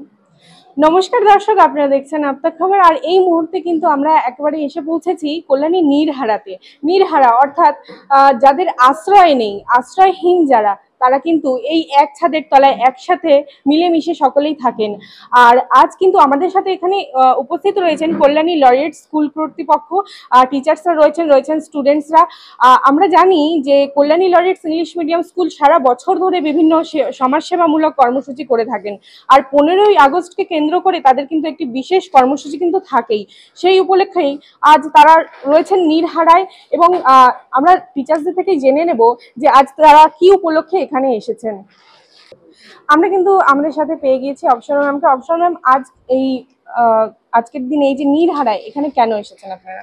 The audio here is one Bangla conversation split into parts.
আলাইকুম নমস্কার দর্শক আপনারা দেখছেন আপনার খবর আর এই মুহূর্তে কিন্তু আমরা একেবারে এসে পৌঁছেছি কল্যাণী নিরহারাতে নিরহারা অর্থাৎ যাদের আশ্রয় নেই আশ্রয়হীন যারা তারা কিন্তু এই এক ছাদের তলায় একসাথে মিলেমিশে সকলেই থাকেন আর আজ কিন্তু আমাদের সাথে এখানে উপস্থিত রয়েছেন কল্যাণী লয়েট স্কুল কর্তৃপক্ষ টিচার্সরা রয়েছেন রয়েছেন স্টুডেন্টসরা আমরা জানি যে Kalyani Laureates English medium school সারা বছর ধরে বিভিন্ন সমাজসেবামূলক কর্মসূচি করে থাকেন আর পনেরোই আগস্টকে কেন্দ্র করে তাদের কিন্তু একটি বিশেষ কর্মসূচি কিন্তু থাকেই সেই উপলক্ষেই আজ তারা রয়েছেন নীরহারায় এবং আমরা টিচার্সদের থেকে জেনে নেব যে আজ তারা কি উপলক্ষে এখানে এসেছেন আমরা কিন্তু আমাদের সাথে পেয়ে গিয়েছি অবসর ম্যামকে অবসর ম্যাম আজ এই আজকের দিন এই যে নীরহারায় এখানে কেন এসেছেন আপনারা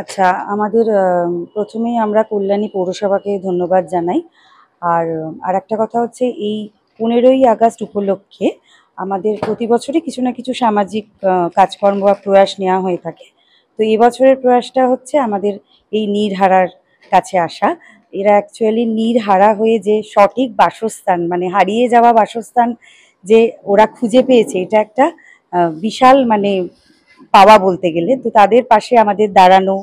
আচ্ছা আমাদের প্রথমেই আমরা কল্যাণী পৌরসভাকে ধন্যবাদ জানাই আর আর একটা কথা হচ্ছে এই পনেরোই আগস্ট উপলক্ষে আমাদের প্রতি বছরই কিছু না কিছু সামাজিক কাজকর্ম বা প্রয়াস নেওয়া হয়ে থাকে তো এবছরের প্রয়াসটা হচ্ছে আমাদের এই নীরহারার কাছে আসা এরা অ্যাকচুয়ালি নির্হারা হয়ে যে সঠিক বাসস্থান মানে হারিয়ে যাওয়া বাসস্থান যে ওরা খুঁজে পেয়েছে এটা একটা বিশাল মানে পাওয়া বলতে গেলে তো তাদের পাশে আমাদের দাঁড়ানো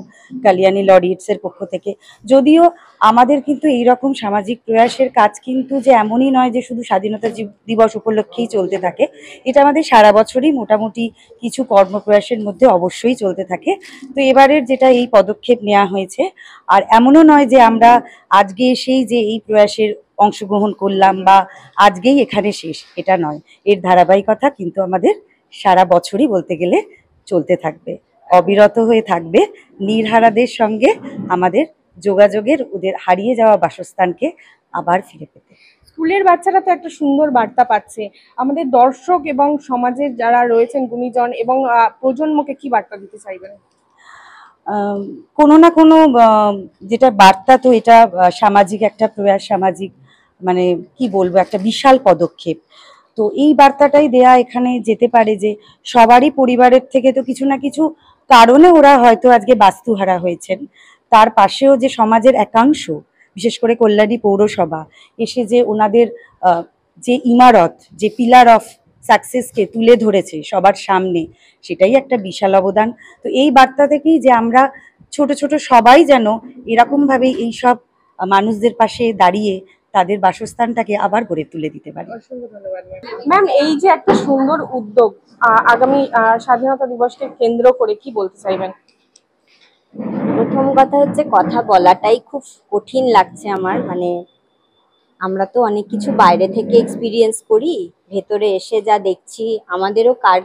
কালিয়ানি লরিডসের পক্ষ থেকে যদিও আমাদের কিন্তু এই রকম সামাজিক প্রয়াসের কাজ কিন্তু যে এমনই নয় যে শুধু স্বাধীনতা দিবস উপলক্ষেই চলতে থাকে এটা আমাদের সারা বছরই মোটামুটি কিছু কর্মপ্রয়াসের মধ্যে অবশ্যই চলতে থাকে তো এবারের যেটা এই পদক্ষেপ নেওয়া হয়েছে আর এমনও নয় যে আমরা আজকে এসেই যে এই প্রয়াসের অংশগ্রহণ করলাম বা আজকেই এখানে শেষ এটা নয় এর ধারাবাহিকতা কিন্তু আমাদের সারা বছরই বলতে গেলে চলতে থাকবে অবিরত হয়ে থাকবে নিরহারাদের সঙ্গে আমাদের যোগাযোগের ওদের হারিয়ে যাওয়া বাসস্থানকে আবার ফিরে পেতে স্কুলের বাচ্চারা তো একটা সুন্দর বার্তা পাচ্ছে আমাদের দর্শক এবং সমাজের যারা রয়েছেন গুণীজন এবং প্রজন্মকে কি বার্তা দিতে চাইবেন কোনো না কোনো যেটা বার্তা তো এটা সামাজিক একটা প্রয়াস সামাজিক মানে কি বলবো একটা বিশাল পদক্ষেপ তো এই বার্তাটাই দেয়া এখানে যেতে পারে যে সবারই পরিবারের থেকে তো কিছু না কিছু কারণে ওরা হয়তো আজকে বাস্তুহারা হয়েছেন তার পাশেও যে সমাজের একাংশ বিশেষ করে কল্যাণী পৌরসভা এসে যে ওনাদের যে ইমারত যে পিলার অফ সাকসেসকে তুলে ধরেছে সবার সামনে সেটাই একটা বিশাল অবদান তো এই বার্তা থেকেই যে আমরা ছোট ছোট সবাই যেন এরকমভাবে এইসব মানুষদের পাশে দাঁড়িয়ে তাদের বাসস্থানটাকে আবার গড়ে তুলে দিতে পারি ম্যাম এই যে একটা সুন্দর উদ্যোগ আগামী স্বাধীনতা দিবসকে কেন্দ্র করে কি বলতে চাইবেন প্রথম কথা হচ্ছে কথা বলাটাই খুব কঠিন লাগছে আমার মানে আমরা তো অনেক কিছু বাইরে থেকে এক্সপিরিয়েন্স করি ভেতরে এসে যা দেখছি আমাদেরও কার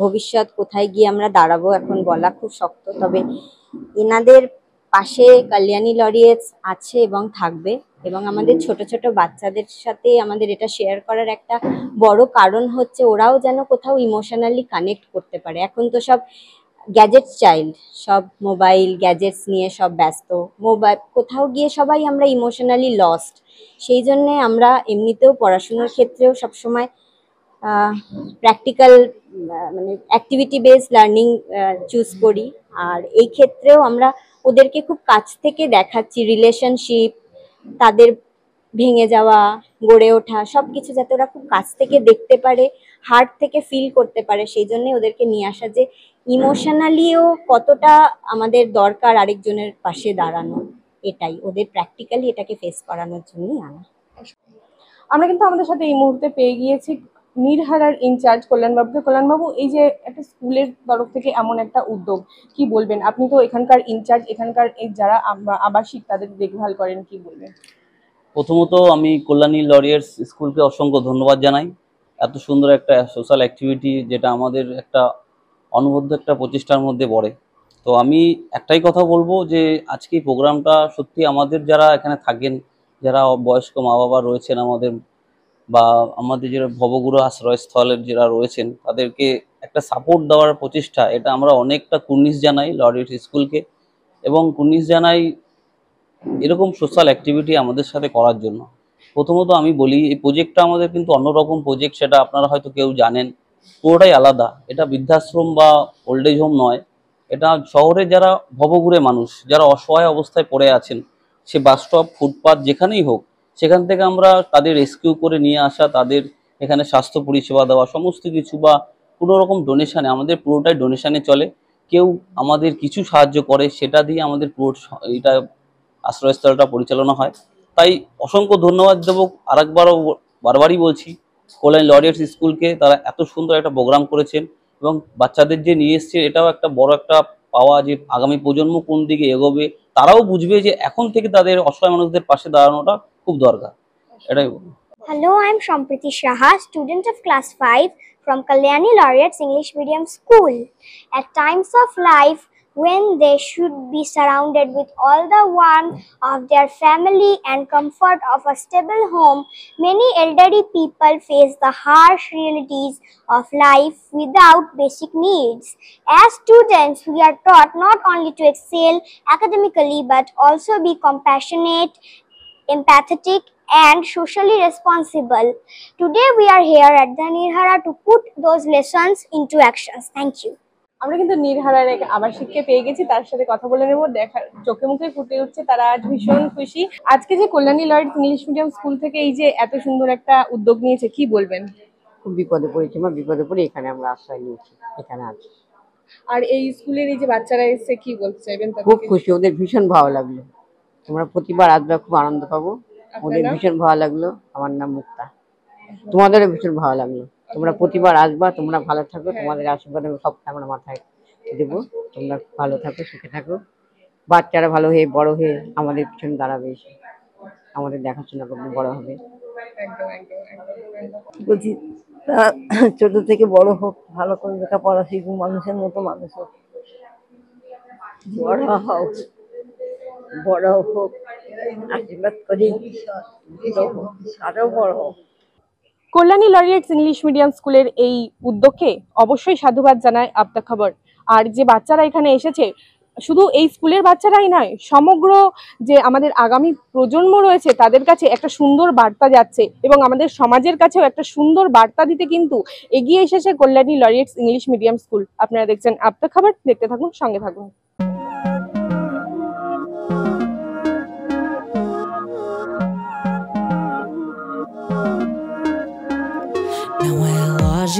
ভবিষ্যৎ কোথায় গিয়ে আমরা দাঁড়াবো এখন বলা খুব শক্ত তবে এনাদের পাশে কল্যাণী লরিয়েস আছে এবং থাকবে এবং আমাদের ছোট ছোট বাচ্চাদের সাথে আমাদের এটা শেয়ার করার একটা বড় কারণ হচ্ছে ওরাও যেন কোথাও ইমোশনালি কানেক্ট করতে পারে এখন তো সব গ্যাজেটস চাইল্ড সব মোবাইল গ্যাজেটস নিয়ে সব ব্যস্ত মোবাইল কোথাও গিয়ে সবাই আমরা ইমোশনালি লস্ট সেই জন্যে আমরা এমনিতেও পড়াশুনোর ক্ষেত্রেও সবসময় প্র্যাকটিক্যাল মানে অ্যাক্টিভিটি বেসড লার্নিং চুজ করি আর এই ক্ষেত্রেও আমরা ওদেরকে খুব কাছ থেকে দেখাচ্ছি রিলেশনশিপ তাদের ভেঙে যাওয়া গড়ে ওঠা সব কিছু যাতে ওরা খুব কাছ থেকে দেখতে পারে হার্ট থেকে ফিল করতে পারে সেই জন্যে ওদেরকে নিয়ে আসা যে ইমোশনালিও কতটা আমাদের দরকার আরেকজনের পাশে দাঁড়ানো এটাই ওদের প্র্যাকটিক্যালি এটাকে ফেস করানোর জন্যই আনা আমরা কিন্তু আমাদের সাথে এই মুহূর্তে পেয়ে গিয়েছি নিরহারার ইনচার্জ কল্যাণবাবুকে কল্যাণবাবু এই যে একটা স্কুলের তরফ থেকে এমন একটা উদ্যোগ কি বলবেন আপনি তো এখানকার ইনচার্জ এখানকার যারা আবাসিক তাদের দেখভাল করেন কি বলবেন প্রথমত আমি কল্যাণী লরিয়ার্স স্কুলকে অসংখ্য ধন্যবাদ জানাই এত সুন্দর একটা সোশ্যাল অ্যাক্টিভিটি যেটা আমাদের একটা অনবদ্য একটা প্রচেষ্টার মধ্যে পড়ে তো আমি একটাই কথা বলবো যে আজকে প্রোগ্রামটা সত্যি আমাদের যারা এখানে থাকেন যারা বয়স্ক মা বাবা রয়েছেন আমাদের বা আমাদের যারা ভবগুরু আশ্রয়স্থলের যারা রয়েছেন তাদেরকে একটা সাপোর্ট দেওয়ার প্রচেষ্টা এটা আমরা অনেকটা কুর্নিশ জানাই লরিট স্কুলকে এবং কুর্নিশ জানাই এরকম সোশ্যাল অ্যাক্টিভিটি আমাদের সাথে করার জন্য প্রথমত আমি বলি এই প্রোজেক্টটা আমাদের কিন্তু অন্যরকম প্রোজেক্ট সেটা আপনারা হয়তো কেউ জানেন পুরোটাই আলাদা এটা বৃদ্ধাশ্রম বা ওল্ড এজ হোম নয় এটা শহরে যারা ভবঘুরে মানুষ যারা অসহায় অবস্থায় পড়ে আছেন সে বাস স্টপ ফুটপাথ যেখানেই হোক সেখান থেকে আমরা তাদের রেস্কিউ করে নিয়ে আসা তাদের এখানে স্বাস্থ্য পরিষেবা দেওয়া সমস্ত কিছু বা কোনো রকম ডোনেশানে আমাদের পুরোটাই ডোনেশানে চলে কেউ আমাদের কিছু সাহায্য করে সেটা দিয়ে আমাদের পুরো এটা আশ্রয়স্থলটা পরিচালনা হয় তাই অসংখ্য ধন্যবাদ দেবো আরেকবারও বারবারই বলছি কল্যাণ লরিয়ার্স স্কুলকে তারা এত সুন্দর একটা প্রোগ্রাম করেছেন এবং বাচ্চাদের যে নিয়ে এসছে এটাও একটা বড় একটা পাওয়া যে আগামী প্রজন্ম কোন দিকে এগোবে তারাও বুঝবে যে এখন থেকে তাদের অসহায় মানুষদের পাশে দাঁড়ানোটা খুব দরকার এটাই বলবো hello I am Sampriti Saha student of class five from Kalyani Laureates English Medium School. At times of life, when they should be surrounded with all the warmth of their family and comfort of a stable home, many elderly people face the harsh realities of life without basic needs. As students, we are taught not only to excel academically but also be compassionate empathetic and socially responsible. Today we are here at the Nirhara to put those lessons into actions. Thank you. আমরা কিন্তু নির্হারার এক আবাসিককে পেয়ে গেছি তার সাথে কথা বলে নেবো দেখা চোখে মুখে ফুটে উঠছে তারা আজ ভীষণ খুশি আজকে যে Kalyani Laureates English medium school থেকে এই যে এত সুন্দর একটা উদ্যোগ নিয়েছে কি বলবেন খুব বিপদে পড়েছে মা বিপদে পড়ে এখানে আমরা আশ্রয় নিয়েছি এখানে আছি আর এই স্কুলের এই যে বাচ্চারা এসে কি বলতে চাইবেন খুব খুশি ওদের ভীষণ ভালো লাগলো তোমরা প্রতিবার আসবে খুব আনন্দ পাবো ওদের ভীষণ ভালো লাগলো আমার নাম মুক্তা তোমাদেরও ভীষণ ভালো লাগলো তোমরা প্রতিবার আসবা তোমরা ভালো থাকো তোমাদের আশীর্বাদ আমি সব আমরা মাথায় দেবো তোমরা ভালো থাকো সুখে থাকো বাচ্চারা ভালো হয়ে বড় হয়ে আমাদের পিছনে দাঁড়াবে এসে আমাদের দেখাশোনা করবে বড় হবে বলছি ছোট থেকে বড় হোক ভালো করে লেখাপড়া শিখুক মানুষের মতো মানুষ হোক বড় হোক বড় হোক আশীর্বাদ করি আরো বড় হোক কল্যাণী লরিয়েটস ইংলিশ মিডিয়াম স্কুলের এই উদ্যোগকে অবশ্যই সাধুবাদ জানায় আবদা খবর আর যে বাচ্চারা এখানে এসেছে শুধু এই স্কুলের বাচ্চারাই নয় সমগ্র যে আমাদের আগামী প্রজন্ম রয়েছে তাদের কাছে একটা সুন্দর বার্তা যাচ্ছে এবং আমাদের সমাজের কাছেও একটা সুন্দর বার্তা দিতে কিন্তু এগিয়ে এসেছে Kalyani Laureates English medium school আপনারা দেখছেন আবদা খবর দেখতে থাকুন সঙ্গে থাকুন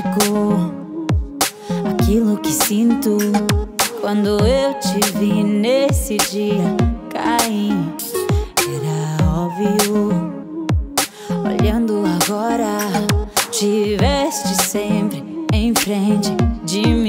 mágico aquilo que sinto quando eu te vi nesse dia cair. Era óbvio, olhando agora, tiveste sempre em frente de mim.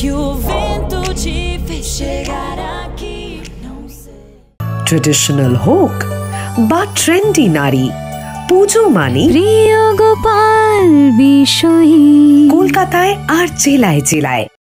que o vento te fez chegar aqui. Não sei. Traditional hook, but trendy nari. পুজো মানে প্রিয় গোপাল বিষয়ী কলকাতায় আর জেলায় জেলায়